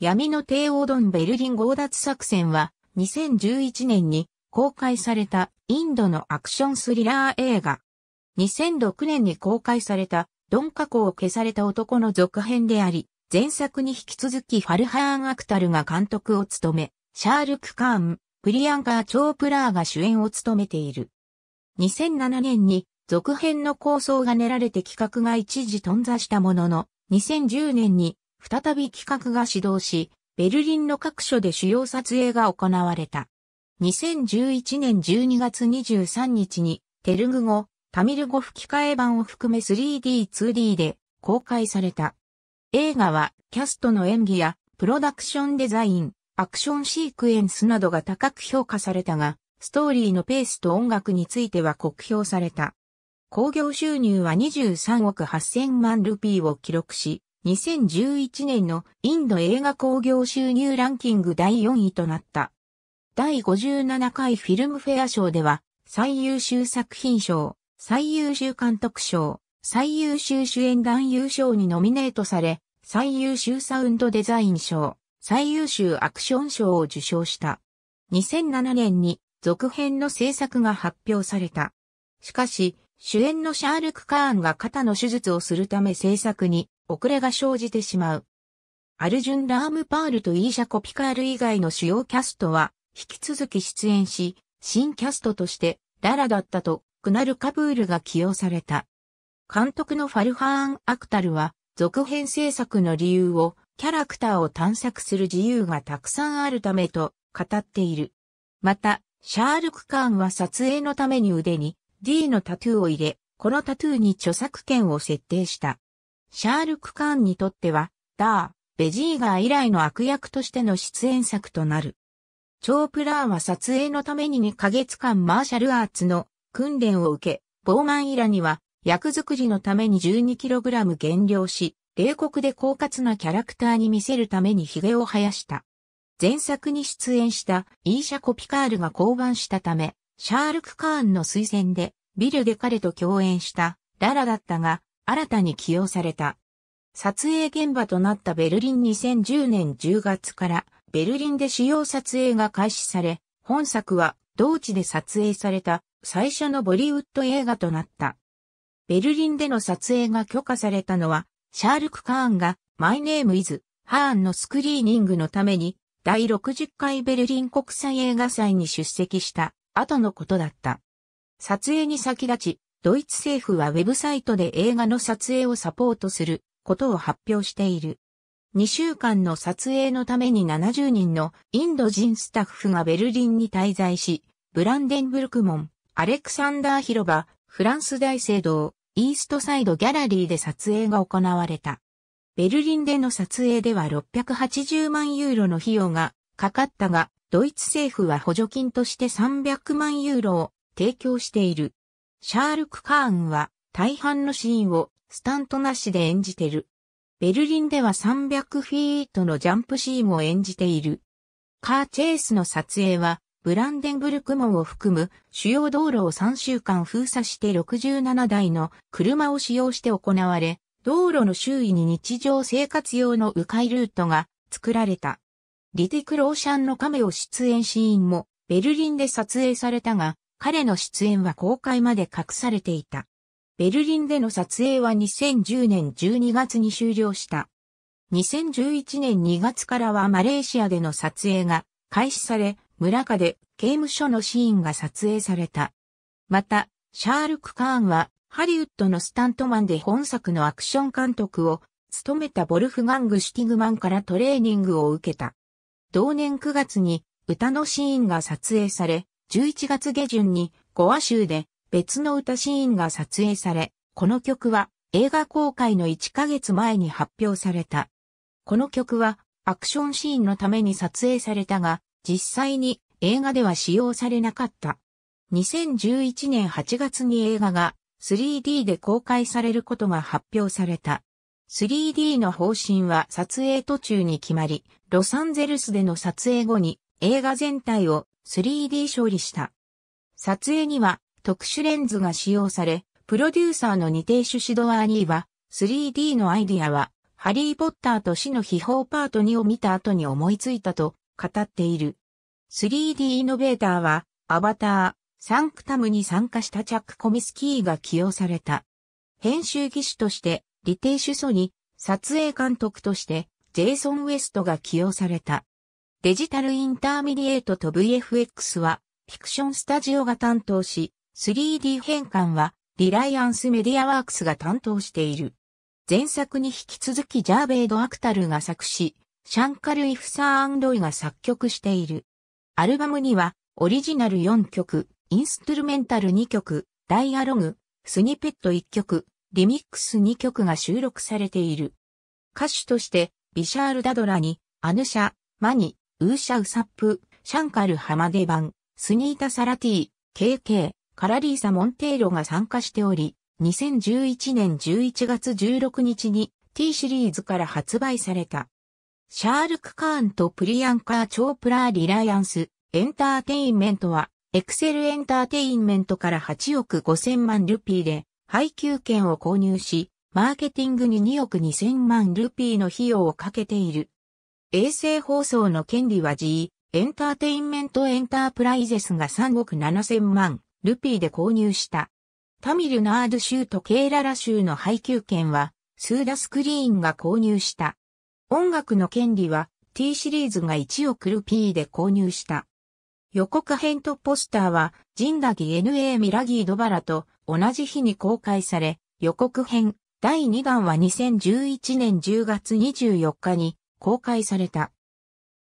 闇の帝王ドンベルリン強奪作戦は2011年に公開されたインドのアクションスリラー映画。2006年に公開されたドン過去を消された男の続編であり、前作に引き続きファルハーン・アクタルが監督を務め、シャールク・カーン、プリアンカー・チョープラーが主演を務めている。2007年に続編の構想が練られて企画が一時頓挫したものの、2010年に再び企画が始動し、ベルリンの各所で主要撮影が行われた。2011年12月23日に、テルグ語、タミル語吹き替え版を含め 3D2D で公開された。映画は、キャストの演技や、プロダクションデザイン、アクションシークエンスなどが高く評価されたが、ストーリーのペースと音楽については酷評された。興行収入は23億8000万ルピーを記録し、2011年のインド映画興行収入ランキング第4位となった。第57回フィルムフェア賞では、最優秀作品賞、最優秀監督賞、最優秀主演男優賞にノミネートされ、最優秀サウンドデザイン賞、最優秀アクション賞を受賞した。2007年に続編の制作が発表された。しかし、主演のシャールク・カーンが肩の手術をするため制作に遅れが生じてしまう。アルジュン・ラームパールとイーシャ・コピカール以外の主要キャストは引き続き出演し、新キャストとしてララだったとクナル・カブールが起用された。監督のファルハーン・アクタルは続編制作の理由をキャラクターを探索する自由がたくさんあるためと語っている。また、シャールク・カーンは撮影のために腕に D のタトゥーを入れ、このタトゥーに著作権を設定した。シャールク・カーンにとっては、ダー、ベジーガー以来の悪役としての出演作となる。チョープラーは撮影のために2ヶ月間マーシャルアーツの訓練を受け、ボーマンイラには役作りのために 12kg 減量し、冷酷で狡猾なキャラクターに見せるために髭を生やした。前作に出演したイーシャ・コピカールが降板したため、シャールク・カーンの推薦で、ビル・デカレと共演したララだったが、新たに起用された。撮影現場となったベルリン2010年10月からベルリンで使用撮影が開始され、本作は同地で撮影された最初のボリウッド映画となった。ベルリンでの撮影が許可されたのは、シャールク・カーンがマイネーム・イズ・ハーンのスクリーニングのために第60回ベルリン国際映画祭に出席した後のことだった。撮影に先立ち、ドイツ政府はウェブサイトで映画の撮影をサポートすることを発表している。2週間の撮影のために70人のインド人スタッフがベルリンに滞在し、ブランデンブルク門、アレクサンダー広場、フランス大聖堂、イーストサイドギャラリーで撮影が行われた。ベルリンでの撮影では680万ユーロの費用がかかったが、ドイツ政府は補助金として300万ユーロを提供している。シャールク・カーンは大半のシーンをスタントなしで演じてる。ベルリンでは300フィートのジャンプシーンを演じている。カーチェイスの撮影はブランデンブルク門を含む主要道路を3週間封鎖して67台の車を使用して行われ、道路の周囲に日常生活用の迂回ルートが作られた。リティク・ローシャンのカメを出演シーンもベルリンで撮影されたが、彼の出演は公開まで隠されていた。ベルリンでの撮影は2010年12月に終了した。2011年2月からはマレーシアでの撮影が開始され、村下で刑務所のシーンが撮影された。また、シャールク・カーンはハリウッドのスタントマンで本作のアクション監督を務めたボルフガング・シュティグマンからトレーニングを受けた。同年9月に歌のシーンが撮影され、11月下旬にゴア州で別の歌シーンが撮影され、この曲は映画公開の1ヶ月前に発表された。この曲はアクションシーンのために撮影されたが、実際に映画では使用されなかった。2011年8月に映画が 3D で公開されることが発表された。3D の方針は撮影途中に決まり、ロサンゼルスでの撮影後に映画全体を 3D 処理した。撮影には特殊レンズが使用され、プロデューサーの二定ュシドアーニーは、3D のアイディアは、ハリー・ポッターと死の秘宝パート2を見た後に思いついたと語っている。3D イノベーターは、アバター、サンクタムに参加したチャック・コミスキーが起用された。編集技師として、理定主訴に撮影監督としてジェイソン・ウエストが起用された。デジタルインターミディエートと VFX はフィクションスタジオが担当し、3D 変換はリライアンスメディアワークスが担当している。前作に引き続きジャーベイド・アクタルが作詞、シャンカル・イフサー・アンロイが作曲している。アルバムにはオリジナル4曲、インストゥルメンタル2曲、ダイアログ、スニペット1曲、リミックス2曲が収録されている。歌手として、ビシャール・ダドラに、アヌシャ、マニ、ウーシャ・ウサップ、シャンカル・ハマデバン、スニータ・サラティ、KK、カラリーサ・モンテイロが参加しており、2011年11月16日に T シリーズから発売された。シャールク・カーンとプリアンカー・チョープラー・リライアンス、エンターテインメントは、エクセルエンターテインメントから8億5000万ルピーで、配給券を購入し、マーケティングに2億2000万ルピーの費用をかけている。衛星放送の権利は G、エンターテインメントエンタープライゼスが3億7000万ルピーで購入した。タミルナード州とケーララ州の配給券は、スーダスクリーンが購入した。音楽の権利は T シリーズが1億ルピーで購入した。予告編とポスターは、ジンダギ NA ミラギードバラと同じ日に公開され、予告編第2弾は2011年10月24日に公開された。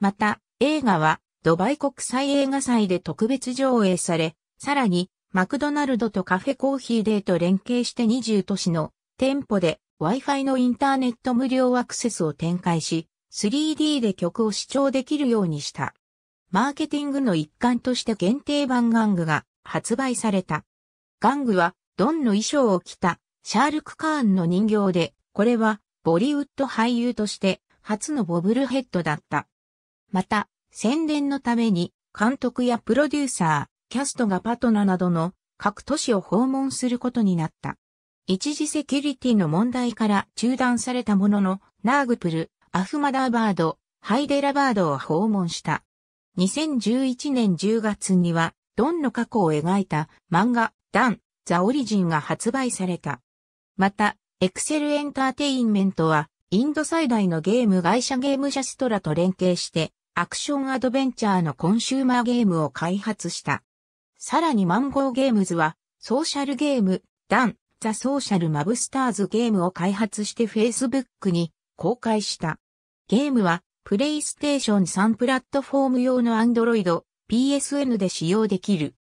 また、映画はドバイ国際映画祭で特別上映され、さらにマクドナルドとカフェコーヒーデーと連携して20都市の店舗で Wi-Fi のインターネット無料アクセスを展開し、3D で曲を視聴できるようにした。マーケティングの一環として限定版玩具が発売された。玩具は、ドンの衣装を着た、シャールク・カーンの人形で、これは、ボリウッド俳優として、初のボブルヘッドだった。また、宣伝のために、監督やプロデューサー、キャストがパトナなどの各都市を訪問することになった。一時セキュリティの問題から中断されたものの、ナーグプル、アフマダーバード、ハイデラバードを訪問した。2011年10月には、ドンの過去を描いた漫画、ダン、ザ・オリジンが発売された。また、エクセルエンターテインメントは、インド最大のゲーム会社ゲームャストラと連携して、アクションアドベンチャーのコンシューマーゲームを開発した。さらにマンゴーゲームズは、ソーシャルゲーム、ダン、ザ・ソーシャル・マブスターズゲームを開発して Facebook に公開した。ゲームは、プレイステーション3プラットフォーム用の Android、PSN で使用できる。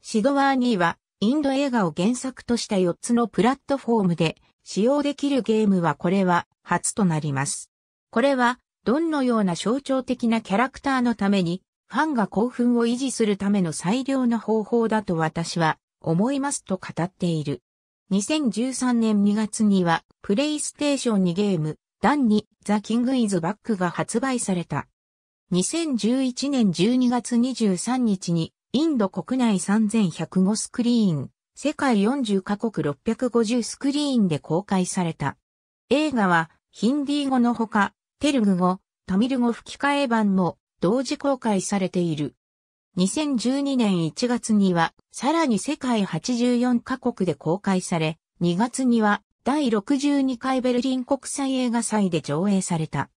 シドワーニーは、インド映画を原作とした4つのプラットフォームで使用できるゲームはこれは初となります。これはどのような象徴的なキャラクターのためにファンが興奮を維持するための最良の方法だと私は思いますと語っている。2013年2月にはプレイステーションにゲームダンにザ・キング・イズ・バックが発売された。2011年12月23日にインド国内3105スクリーン、世界40カ国650スクリーンで公開された。映画は、ヒンディー語のほか、テルグ語、タミル語吹き替え版も同時公開されている。2012年1月には、さらに世界84カ国で公開され、2月には、第62回ベルリン国際映画祭で上映された。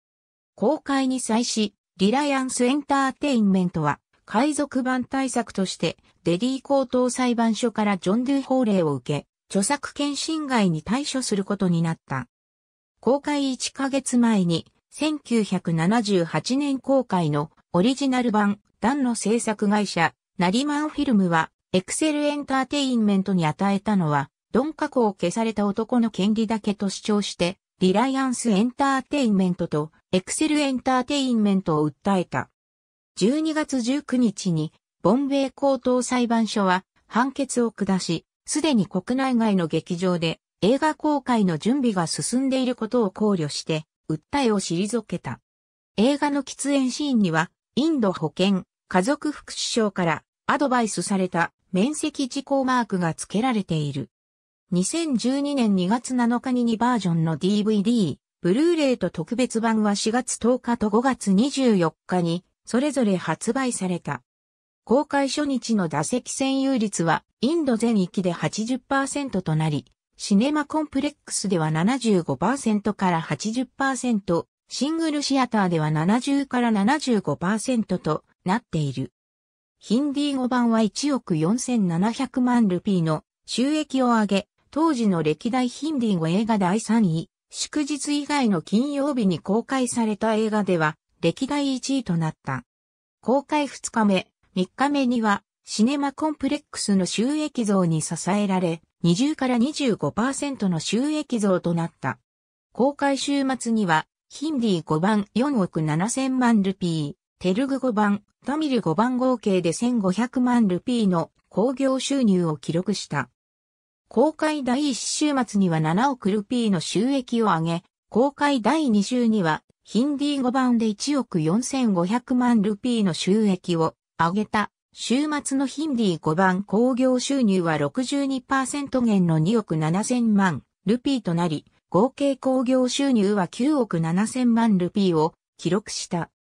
公開に際し、リライアンスエンターテインメントは、海賊版対策として、デリー高等裁判所からジョン・ドゥ法令を受け、著作権侵害に対処することになった。公開1ヶ月前に、1978年公開のオリジナル版、ダンの制作会社、ナリマンフィルムは、エクセルエンターテインメントに与えたのは、ドン過去を消された男の権利だけと主張して、リライアンスエンターテインメントとエクセルエンターテインメントを訴えた。12月19日に、ボンベイ高等裁判所は判決を下し、すでに国内外の劇場で映画公開の準備が進んでいることを考慮して、訴えを退けた。映画の喫煙シーンには、インド保健、家族副首相からアドバイスされた面積事項マークが付けられている。2012年2月7日に2バージョンの DVD、ブルーレイと特別版は4月10日と5月24日にそれぞれ発売された。公開初日の打席占有率はインド全域で80%となり、シネマコンプレックスでは75%から80%、シングルシアターでは70から75%となっている。ヒンディー語版は1億4700万ルピーの収益を上げ、当時の歴代ヒンディー語映画第3位、祝日以外の金曜日に公開された映画では歴代1位となった。公開2日目、3日目には、シネマコンプレックスの収益増に支えられ、20から25%の収益増となった。公開週末には、ヒンディ5番4億7千万ルピー、テルグ5番、タミル5番合計で1500万ルピーの興行収入を記録した。公開第1週末には7億ルピーの収益を上げ、公開第2週にはヒンディー語版で1億4500万ルピーの収益を上げた。週末のヒンディー語版工業収入は62%減の2億7000万ルピーとなり、合計工業収入は9億7000万ルピーを記録した。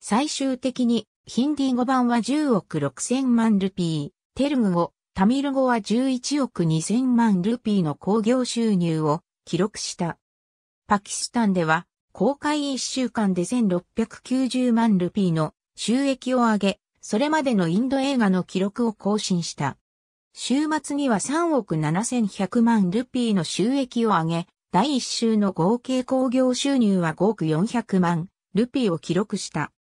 最終的にヒンディー語版は10億6000万ルピー、テルグ語、タミル語は11億2000万ルピーの工業収入を記録した。パキスタンでは公開1週間で1690万ルピーの収益を上げ、それまでのインド映画の記録を更新した。週末には3億7100万ルピーの収益を上げ、第1週の合計工業収入は5億400万ルピーを記録した。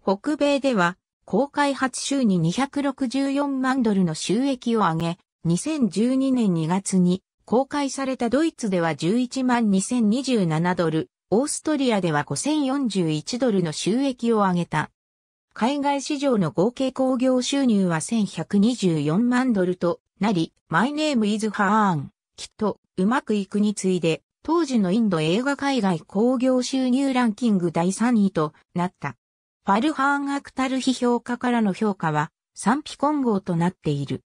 北米では、公開初週に264万ドルの収益を上げ、2012年2月に公開されたドイツでは11万2027ドル、オーストリアでは5041ドルの収益を上げた。海外市場の合計興行収入は1124万ドルとなり、マイネームイズハーン、きっとうまくいくに次いで、当時のインド映画海外興行収入ランキング第3位となった。ファルハーンアクタル批評家からの評価は賛否混合となっている。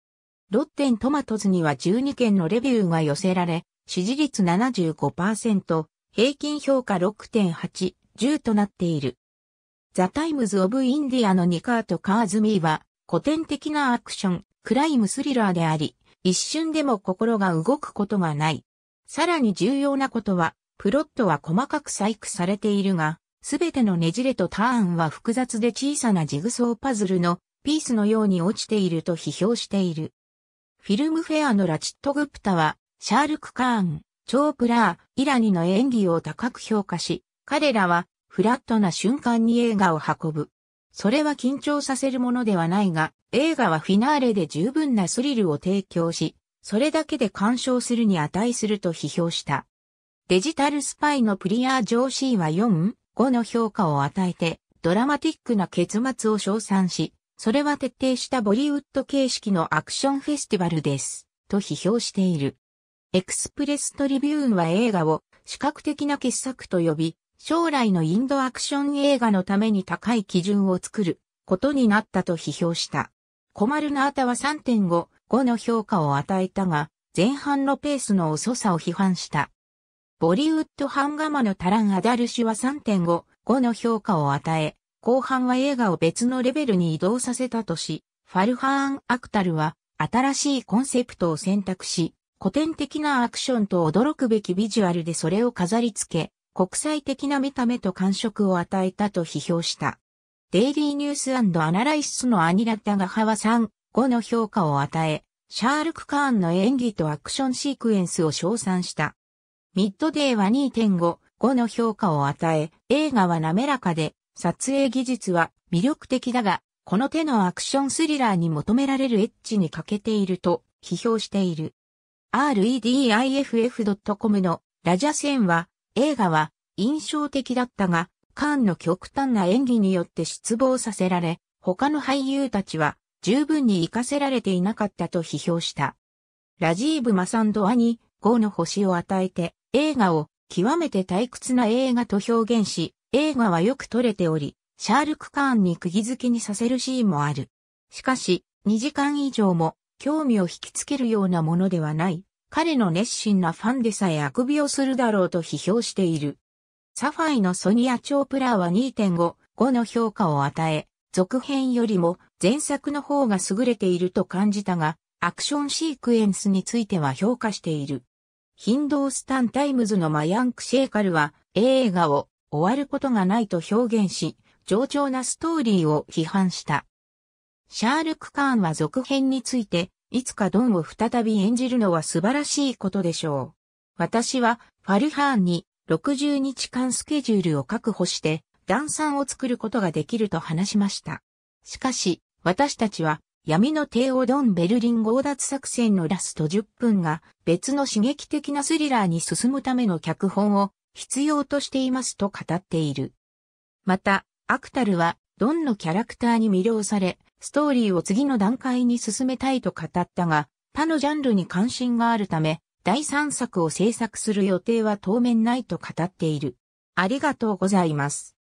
ロッテントマトズには12件のレビューが寄せられ、支持率75%、平均評価6.8、10となっている。ザ・タイムズ・オブ・インディアのニカート・カーズミーは古典的なアクション、クライムスリラーであり、一瞬でも心が動くことがない。さらに重要なことは、プロットは細かく細工されているが、すべてのねじれとターンは複雑で小さなジグソーパズルのピースのように落ちていると批評している。フィルムフェアのラチット・グプタは、シャールク・カーン、チョープラー、イラニの演技を高く評価し、彼らはフラットな瞬間に映画を運ぶ。それは緊張させるものではないが、映画はフィナーレで十分なスリルを提供し、それだけで鑑賞するに値すると批評した。デジタルスパイのプリアー・ジョーシーは4、5の評価を与えて、ドラマティックな結末を称賛し、それは徹底したボリウッド形式のアクションフェスティバルです、と批評している。エクスプレストリビューンは映画を視覚的な傑作と呼び、将来のインドアクション映画のために高い基準を作ることになったと批評した。コマルナータは3.5、5の評価を与えたが、前半のペースの遅さを批判した。ボリウッドハンガマのタラン・アダルシは3.5、5の評価を与え、後半は映画を別のレベルに移動させたとし、ファルハーン・アクタルは新しいコンセプトを選択し、古典的なアクションと驚くべきビジュアルでそれを飾り付け、国際的な見た目と感触を与えたと批評した。デイリーニュースアナライスのアニラタガハは3、5の評価を与え、シャールク・カーンの演技とアクションシークエンスを称賛した。ミッドデーは2.5、5の評価を与え、映画は滑らかで、撮影技術は魅力的だが、この手のアクションスリラーに求められるエッジに欠けていると批評している。rediff.com のラジャセンは、映画は印象的だったが、カーンの極端な演技によって失望させられ、他の俳優たちは十分に活かせられていなかったと批評した。ラジーブ・マサンドアに5の星を与えて、映画を極めて退屈な映画と表現し、映画はよく撮れており、シャールク・カーンに釘付けにさせるシーンもある。しかし、2時間以上も興味を引きつけるようなものではない。彼の熱心なファンでさえあくびをするだろうと批評している。サファイのソニア・チョープラーは2.5、5の評価を与え、続編よりも前作の方が優れていると感じたが、アクションシークエンスについては評価している。ヒンドースタンタイムズのマヤンク・シェーカルは映画を終わることがないと表現し、上長なストーリーを批判した。シャールク・カーンは続編について、いつかドンを再び演じるのは素晴らしいことでしょう。私は、ファルハーンに60日間スケジュールを確保して、ダンサンを作ることができると話しました。しかし、私たちは、闇の帝王ドン・ベルリン強奪作戦のラスト10分が別の刺激的なスリラーに進むための脚本を必要としていますと語っている。また、アクタルはドンのキャラクターに魅了され、ストーリーを次の段階に進めたいと語ったが、他のジャンルに関心があるため、第3作を制作する予定は当面ないと語っている。ありがとうございます。